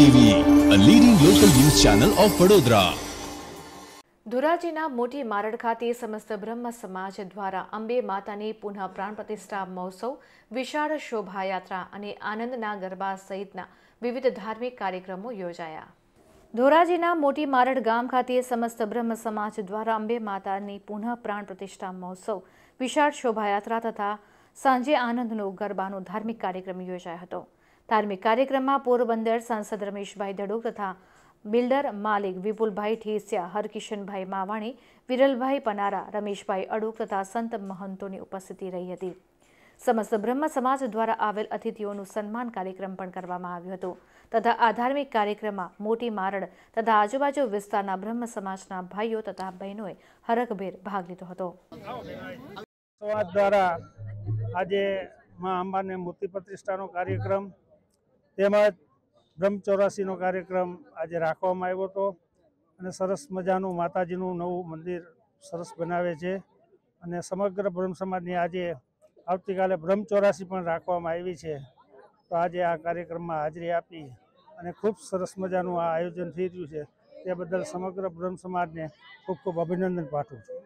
TV a leading local news channel of Vadodara ધોરાજીના મોટી મારડ ખાતે સમસ્ત બ્રહ્મ સમાજ દ્વારા અંબે માતાની પુનઃ પ્રાણ પ્રતિષ્ઠા મહોત્સવ વિશાળ શોભાયાત્રા અને આનંદના ગરબા સહિતના વિવિધ ધાર્મિક કાર્યક્રમો યોજાયા ધોરાજીના મોટી મારડ ગામ ખાતે સમસ્ત બ્રહ્મ સમાજ દ્વારા અંબે માતાની પુનઃ પ્રાણ પ્રતિષ્ઠા મહોત્સવ વિશાળ શોભાયાત્રા તથા સાંજે આનંદનો ગરબાનો ધાર્મિક કાર્યક્રમ યોજાયો હતો ધાર્મિક કાર્યક્રમમાં પોરબંદર સાંસદ રમેશભાઈ ધડુક તથા બિલ્ડર માલિક વિપુલભાઈ ઠેસિયા હરકિશનભાઈ માવાણી વિરલભાઈ પનારા રમેશભાઈ અડુક તથા સંત મહંતોની ઉપસ્થિતિ રહી હતી સમસ્ત બ્રહ્મ સમાજ દ્વારા આવેલ અતિથિઓનું સન્માન કાર્યક્રમ પણ કરવામાં આવ્યો હતો તથા આ ધાર્મિક કાર્યક્રમમાં મોટી મારડ તથા આજુબાજુ વિસ્તારના બ્રહ્મ સમાજના ભાઈઓ તથા બહેનોએ હરખભેર ભાગ લીધો હતો દ્વારા આજે મા અંબાને મૂર્તિ પ્રતિષ્ઠાનો કાર્યક્રમ તેમજ બ્રહ્મચોરાસીનો કાર્યક્રમ આજે રાખવામાં આવ્યો હતો અને સરસ મજાનું માતાજીનું નવું મંદિર સરસ બનાવે છે અને સમગ્ર બ્રહ્મ સમાજની આજે આવતીકાલે બ્રહ્મચોરાસી પણ રાખવામાં આવી છે તો આજે આ કાર્યક્રમમાં હાજરી આપી અને ખૂબ સરસ મજાનું આ આયોજન થઈ રહ્યું છે તે બદલ સમગ્ર બ્રહ્મ સમાજને ખૂબ ખૂબ અભિનંદન પાઠવું છું